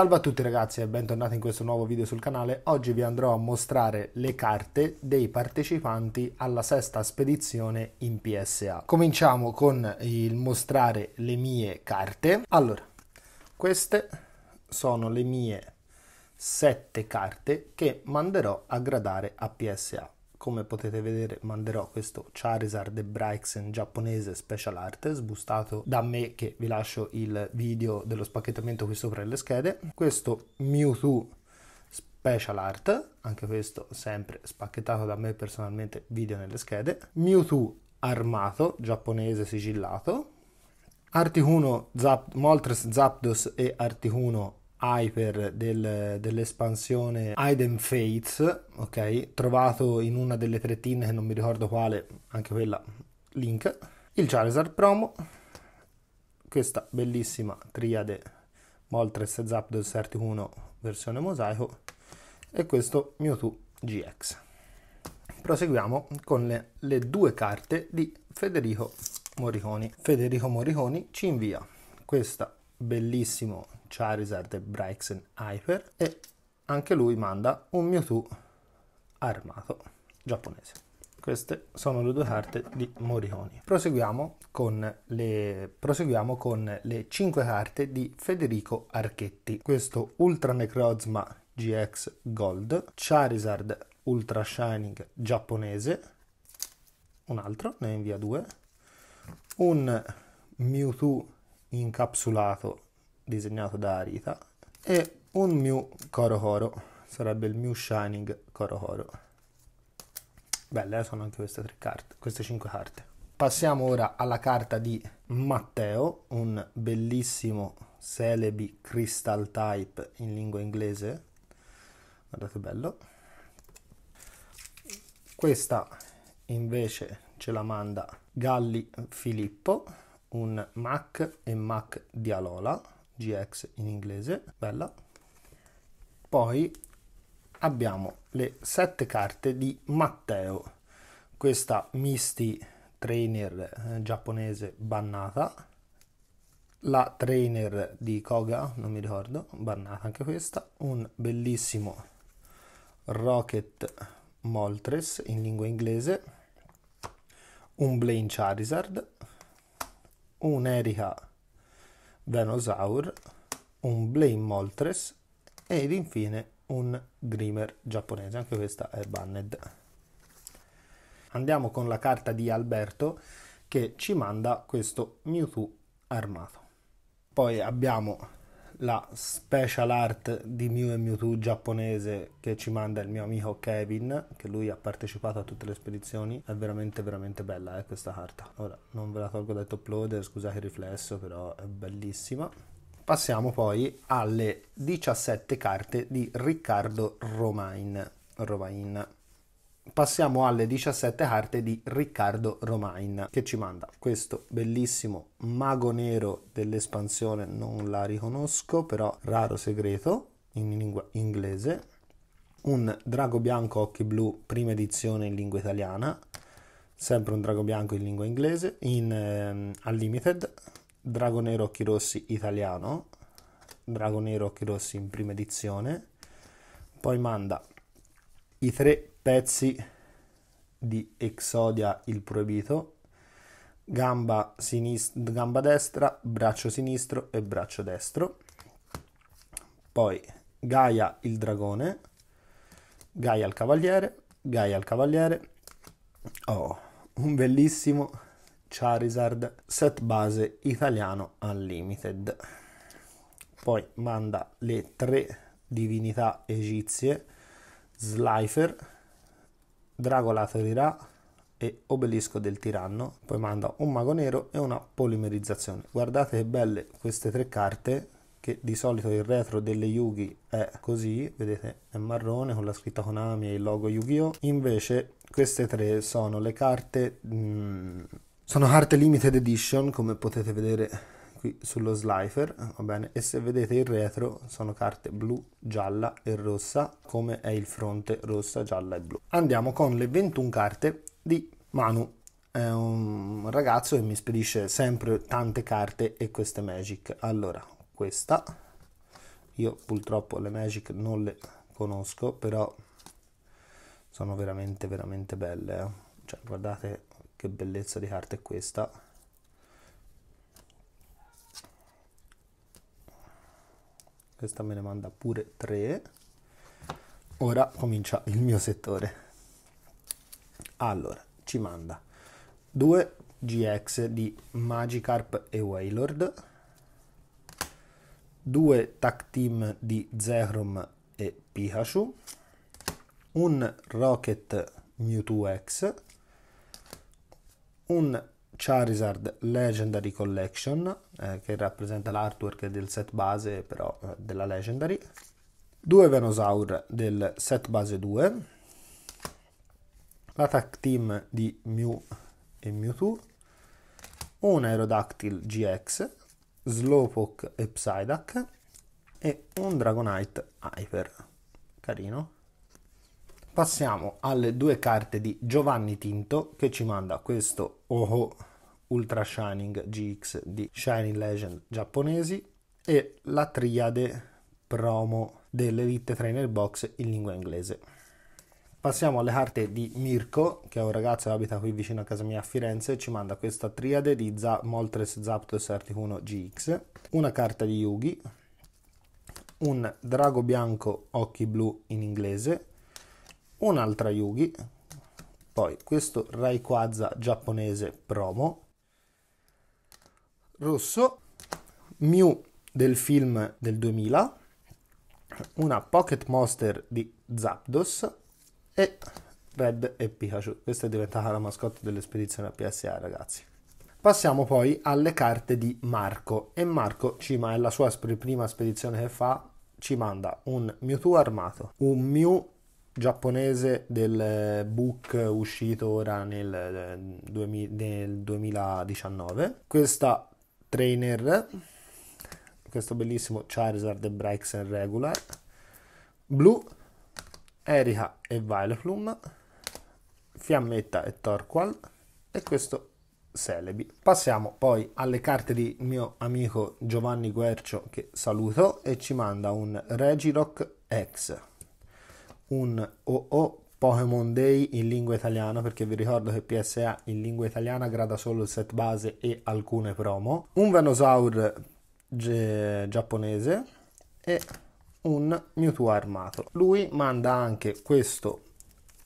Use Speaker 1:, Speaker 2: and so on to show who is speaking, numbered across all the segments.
Speaker 1: Salve a tutti ragazzi e bentornati in questo nuovo video sul canale. Oggi vi andrò a mostrare le carte dei partecipanti alla sesta spedizione in PSA. Cominciamo con il mostrare le mie carte. Allora, queste sono le mie sette carte che manderò a gradare a PSA come potete vedere manderò questo Charizard e Brixen giapponese special art sbustato da me che vi lascio il video dello spacchettamento qui sopra le schede questo Mewtwo special art anche questo sempre spacchettato da me personalmente video nelle schede Mewtwo armato giapponese sigillato Articuno Zap, Moltres Zapdos e Articuno hyper del, dell'espansione Hidden Fates, ok? Trovato in una delle tre che non mi ricordo quale, anche quella link. Il Charizard promo, questa bellissima triade Moltres Zapdos Serticuno versione mosaico e questo Mewtwo GX. Proseguiamo con le, le due carte di Federico Morriconi. Federico Morriconi ci invia questa bellissimo Charizard e Braixen Hyper e anche lui manda un Mewtwo armato giapponese. Queste sono le due carte di Morioni. Proseguiamo con, le, proseguiamo con le 5 carte di Federico Archetti. Questo Ultra Necrozma GX Gold, Charizard Ultra Shining giapponese, un altro, ne invia due, un Mewtwo incapsulato disegnato da Arita e un Mew Coro Coro, sarebbe il Mew Shining Coro Coro. Belle eh, sono anche queste tre carte, queste cinque carte. Passiamo ora alla carta di Matteo, un bellissimo Celebi Crystal Type in lingua inglese. Guardate che bello. Questa invece ce la manda Galli Filippo un MAC e MAC di Alola, GX in inglese, bella. Poi abbiamo le sette carte di Matteo, questa Misty trainer eh, giapponese bannata, la trainer di Koga, non mi ricordo, bannata anche questa, un bellissimo Rocket Moltres in lingua inglese, un Blaine Charizard, un Erika Venosaur, un Blame Moltres ed infine un Grimer giapponese, anche questa è banned. Andiamo con la carta di Alberto che ci manda questo Mewtwo armato. Poi abbiamo la special art di Mew e Mewtwo giapponese che ci manda il mio amico Kevin, che lui ha partecipato a tutte le spedizioni, è veramente veramente bella eh, questa carta. Ora non ve la tolgo dal top loader, scusate il riflesso, però è bellissima. Passiamo poi alle 17 carte di Riccardo Romain. Romain passiamo alle 17 carte di Riccardo Romain che ci manda questo bellissimo mago nero dell'espansione, non la riconosco, però raro segreto in lingua inglese, un drago bianco occhi blu prima edizione in lingua italiana, sempre un drago bianco in lingua inglese, in ehm, Unlimited, drago nero occhi rossi italiano, drago nero occhi rossi in prima edizione, poi manda i tre pezzi di Exodia il proibito, gamba, sinist- gamba destra, braccio sinistro e braccio destro. Poi Gaia il dragone, Gaia il cavaliere, Gaia il cavaliere. Oh, un bellissimo Charizard set base italiano unlimited. Poi manda le tre divinità egizie Slifer, Drago Laterirà e Obelisco del Tiranno, poi manda un mago nero e una polimerizzazione. Guardate che belle queste tre carte, che di solito il retro delle Yugi è così, vedete è marrone con la scritta Konami e il logo Yu-Gi-Oh! Invece queste tre sono le carte... Mh, mm, sono carte limited edition, come potete vedere qui sullo slifer, eh, va bene, e se vedete il retro sono carte blu, gialla e rossa, come è il fronte rossa, gialla e blu. Andiamo con le 21 carte di Manu è un ragazzo che mi spedisce sempre tante carte e queste magic allora questa io purtroppo le magic non le conosco però sono veramente veramente belle eh. cioè, guardate che bellezza di carta è questa questa me ne manda pure 3. Ora comincia il mio settore. Allora, ci manda 2 GX di Magikarp e Wailord, 2 Tag Team di Zekrom e Pikachu, un Rocket Mewtwo X, un Charizard Legendary Collection eh, che rappresenta l'artwork del set base però eh, della Legendary, due Venosaur del set base 2, l'attack team di Mew e Mewtwo, un Aerodactyl GX, Slowpoke e Psyduck e un Dragonite Hyper, carino. Passiamo alle due carte di Giovanni Tinto che ci manda questo Oho oh. Ultra Shining GX di Shining Legend giapponesi e la triade promo dell'Elite Trainer Box in lingua inglese. Passiamo alle carte di Mirko, che è un ragazzo che abita qui vicino a casa mia a Firenze, ci manda questa triade di Z- Moltres Zapdos Articuno GX, una carta di Yugi, un drago bianco occhi blu in inglese, un'altra Yugi, poi questo Raikwaza giapponese promo, rosso, Mew del film del 2000, una Pocket Monster di Zapdos e Red e Pikachu. Questa è diventata la mascotte dell'espedizione a PSA, ragazzi. Passiamo poi alle carte di Marco e Marco ci è la sua prima spedizione che fa ci manda un Mewtwo armato, un Mew giapponese del eh, book uscito ora nel, eh, nel 2019, questa Trainer, questo bellissimo Charizard e Braixen Regular, Blu, Erika e Vileplume, Fiammetta e Torqual e questo Celebi. Passiamo poi alle carte di mio amico Giovanni Guercio che saluto e ci manda un Regirock X, un OO Pokémon Day in lingua italiana perché vi ricordo che PSA in lingua italiana grada solo il set base e alcune promo un Venosaur ge- giapponese e un Mewtwo armato lui manda anche questo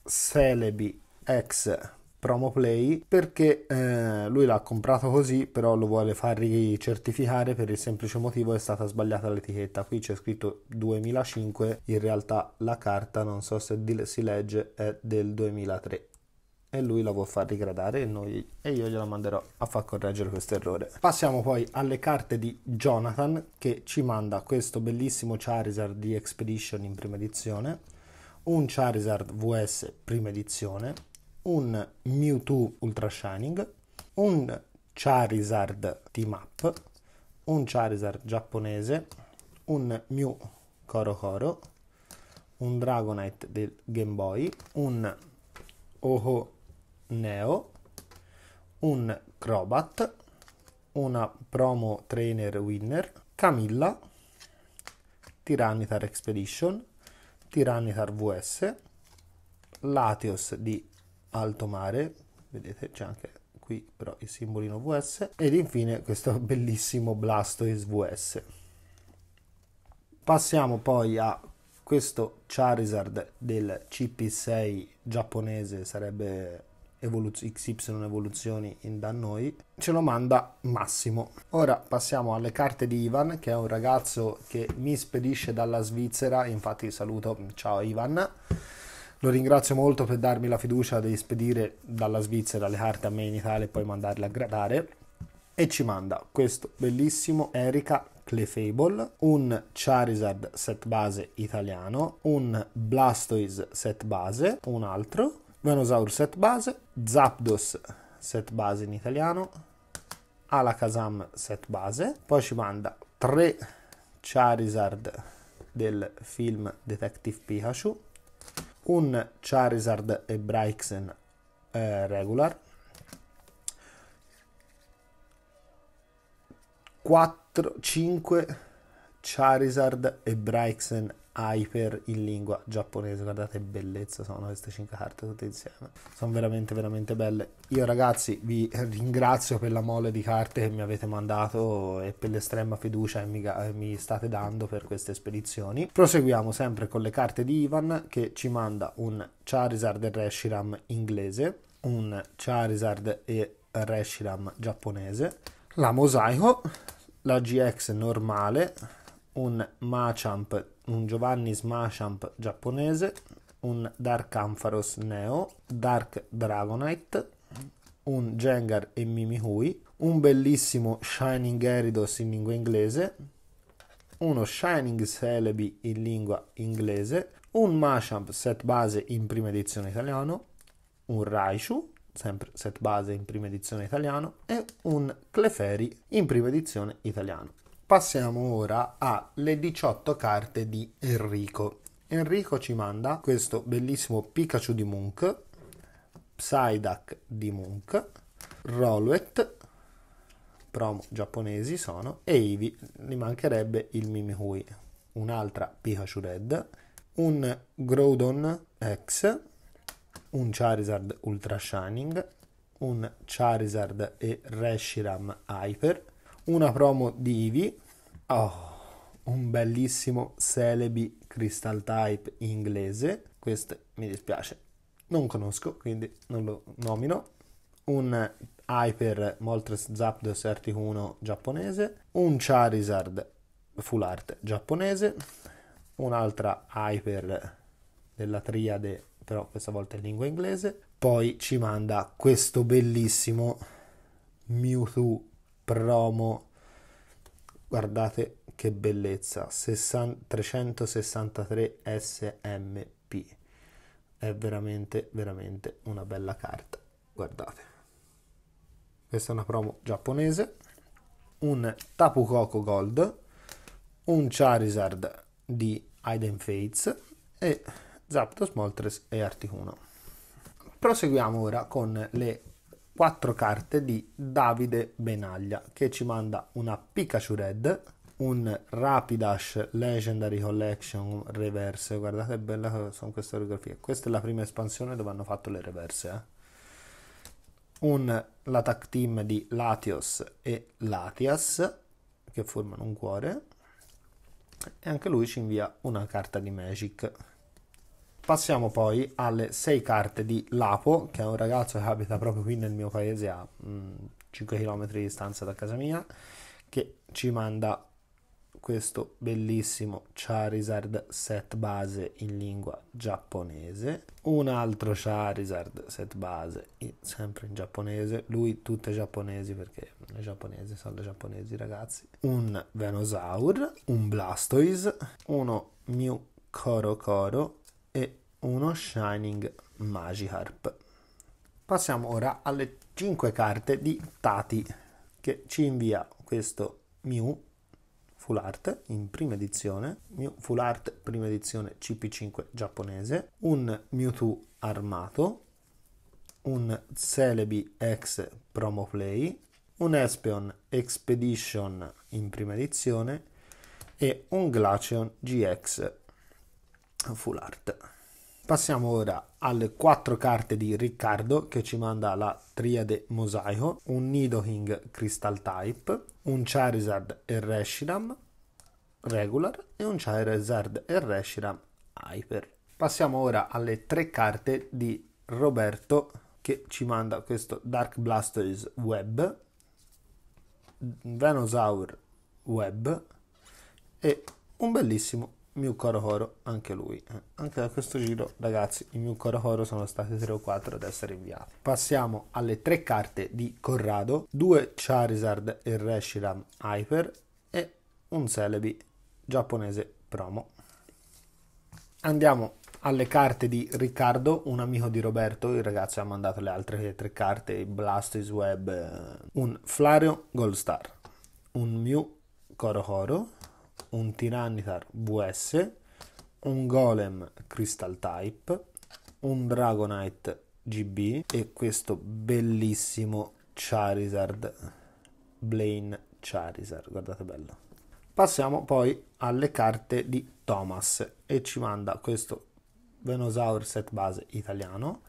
Speaker 1: Celebi ex promo play perché eh, lui l'ha comprato così però lo vuole far ricertificare per il semplice motivo è stata sbagliata l'etichetta qui c'è scritto 2005 in realtà la carta non so se si legge è del 2003 e lui la vuol far rigradare e, noi, e io gliela manderò a far correggere questo errore. Passiamo poi alle carte di Jonathan che ci manda questo bellissimo Charizard di Expedition in prima edizione, un Charizard VS prima edizione, un Mewtwo Ultra Shining, un Charizard Team Up, un Charizard giapponese, un Mew Coro Coro, un Dragonite del Game Boy, un Oho Neo, un Crobat, una Promo Trainer Winner, Camilla, Tyranitar Expedition, Tyranitar VS, Latios di alto mare, vedete c'è anche qui però il simbolino VS, ed infine questo bellissimo Blastoise VS. Passiamo poi a questo Charizard del CP6 giapponese, sarebbe XY evoluzioni in da noi, ce lo manda Massimo. Ora passiamo alle carte di Ivan, che è un ragazzo che mi spedisce dalla Svizzera, infatti saluto, ciao Ivan lo ringrazio molto per darmi la fiducia di spedire dalla Svizzera le carte a me in Italia e poi mandarle a gradare. E ci manda questo bellissimo Erika Clefable, un Charizard set base italiano, un Blastoise set base, un altro, Venosaur set base, Zapdos set base in italiano, Alakazam set base, poi ci manda tre Charizard del film Detective Pikachu, un Charizard e Braixen eh, regular, 4, 5 Charizard e Braixen hyper in lingua giapponese. Guardate che bellezza sono queste 5 carte tutte insieme. Sono veramente veramente belle. Io ragazzi vi ringrazio per la mole di carte che mi avete mandato e per l'estrema fiducia che mi, eh, mi state dando per queste spedizioni. Proseguiamo sempre con le carte di Ivan che ci manda un Charizard e Reshiram inglese, un Charizard e Reshiram giapponese, la Mosaico, la GX normale, un Machamp un Giovanni Smashamp giapponese, un Dark Ampharos Neo, Dark Dragonite, un Gengar e Mimihui, un bellissimo Shining Eridos in lingua inglese, uno Shining Celebi in lingua inglese, un Mashamp set base in prima edizione italiano, un Raichu, sempre set base in prima edizione italiano, e un Clefairy in prima edizione italiano. Passiamo ora alle 18 carte di Enrico. Enrico ci manda questo bellissimo Pikachu di Munk, Psyduck di Munk, Rolwet, promo giapponesi sono, e Ivi, mi mancherebbe il Mimihui, un'altra Pikachu Red, un Groudon X, un Charizard Ultra Shining, un Charizard e Reshiram Hyper, una promo di Eevee, Oh, un bellissimo Celebi Crystal Type inglese. Questo mi dispiace, non conosco, quindi non lo nomino. Un Hyper Moltres Zapdos RT1 giapponese. Un Charizard Full Art giapponese. Un'altra Hyper della triade, però questa volta in lingua inglese. Poi ci manda questo bellissimo Mewtwo promo guardate che bellezza 363 SMP è veramente veramente una bella carta guardate questa è una promo giapponese un Tapu Koko Gold un Charizard di Aiden Fates e Zapdos, Moltres e Articuno proseguiamo ora con le quattro carte di Davide Benaglia che ci manda una Pikachu Red, un Rapidash Legendary Collection reverse. Guardate bella che sono queste orografie. Questa è la prima espansione dove hanno fatto le reverse. Eh? Un, la team di Latios e Latias che formano un cuore e anche lui ci invia una carta di Magic. Passiamo poi alle 6 carte di Lapo, che è un ragazzo che abita proprio qui nel mio paese a mh, 5 km di distanza da casa mia, che ci manda questo bellissimo Charizard set base in lingua giapponese, un altro Charizard set base in, sempre in giapponese, lui tutte giapponesi perché le giapponesi sono le giapponesi ragazzi, un Venosaur, un Blastoise, uno Mew Koro Koro e uno Shining Magiharp. Passiamo ora alle 5 carte di Tati che ci invia questo Mew Full Art in prima edizione, Mew Full Art prima edizione CP5 giapponese, un Mewtwo armato, un Celebi X Promo Play, un Espeon Expedition in prima edizione e un Glaceon GX full art. Passiamo ora alle quattro carte di Riccardo che ci manda la triade mosaico, un Nidoking Crystal Type, un Charizard e Reshiram Regular e un Charizard e Reshiram Hyper. Passiamo ora alle tre carte di Roberto che ci manda questo Dark Blastoise Web, Venosaur Web e un bellissimo Mew Coro anche lui. Eh. Anche da questo giro, ragazzi, i Mew Coro sono stati 3 o 4 ad essere inviati. Passiamo alle tre carte di Corrado, 2 Charizard e Reshiram Hyper e un Celebi giapponese promo. Andiamo alle carte di Riccardo, un amico di Roberto, il ragazzo ha mandato le altre tre carte, Blastoise Web, eh, un Flareon Gold Star, un Mew Coro Coro, un Tyranitar VS, un Golem Crystal Type, un Dragonite GB e questo bellissimo Charizard, Blaine Charizard, guardate bello. Passiamo poi alle carte di Thomas e ci manda questo Venosaur set base italiano,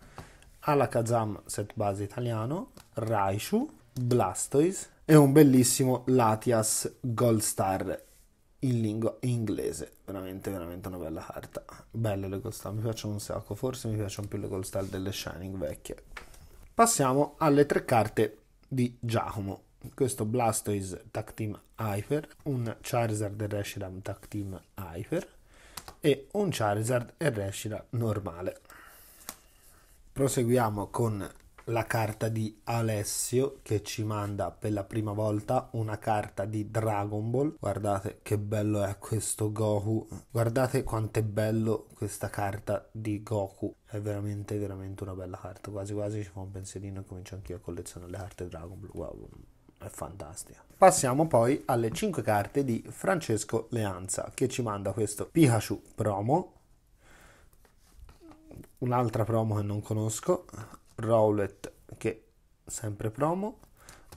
Speaker 1: Alakazam set base italiano, Raichu, Blastoise e un bellissimo Latias Gold Star in lingua inglese. Veramente, veramente una bella carta. Belle le gold star, mi piacciono un sacco. Forse mi piacciono più le gold star delle Shining vecchie. Passiamo alle tre carte di Giacomo. Questo Blastoise Tag Team Hyper, un Charizard e Reshiram Tag Team Hyper e un Charizard e Reshiram normale. Proseguiamo con la carta di Alessio che ci manda per la prima volta una carta di Dragon Ball. Guardate che bello è questo Goku. Guardate quanto è bello questa carta di Goku. È veramente, veramente una bella carta. Quasi quasi ci fa un pensierino e comincio anch'io a collezionare le carte Dragon Ball. Wow, è fantastica. Passiamo poi alle 5 carte di Francesco Leanza che ci manda questo Pikachu promo. Un'altra promo che non conosco, Rowlett che sempre promo,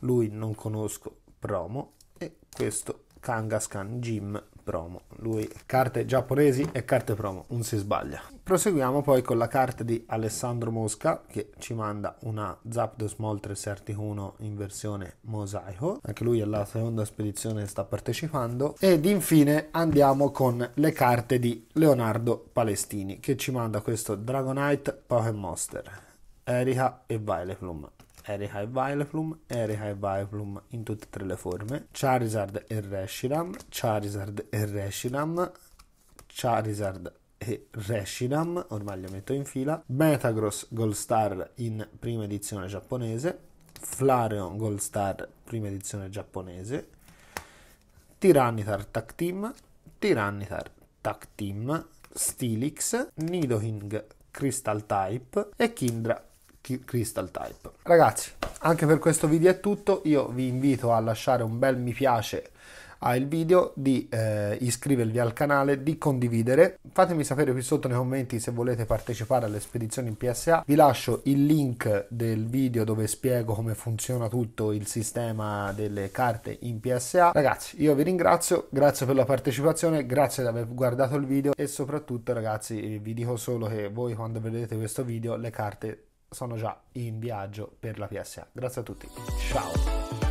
Speaker 1: lui non conosco promo e questo Kangaskhan Jim promo. Lui carte giapponesi e carte promo, non si sbaglia. Proseguiamo poi con la carta di Alessandro Mosca che ci manda una Zapdos Mol 1 in versione mosaico. Anche lui alla seconda spedizione sta partecipando. Ed infine andiamo con le carte di Leonardo Palestini che ci manda questo Dragonite Pokémon Monster. Erika e Vileplume. Erika e Vileplume, Erika e Vileplume in tutte e tre le forme, Charizard e Reshiram, Charizard e Reshiram, Charizard e Reshiram, ormai li metto in fila, Metagross Gold Star in prima edizione giapponese, Flareon Gold Star prima edizione giapponese, Tiranitar Tag Team, Tiranitar Tag Team, Stilix, Nidoking Crystal Type e Kindra Crystal Type. Ragazzi, anche per questo video è tutto, io vi invito a lasciare un bel mi piace al video, di eh, iscrivervi al canale, di condividere. Fatemi sapere qui sotto nei commenti se volete partecipare alle spedizioni in PSA. Vi lascio il link del video dove spiego come funziona tutto il sistema delle carte in PSA. Ragazzi, io vi ringrazio, grazie per la partecipazione, grazie di aver guardato il video e soprattutto ragazzi eh, vi dico solo che voi quando vedrete questo video le carte sono già in viaggio per la PSA. Grazie a tutti, ciao!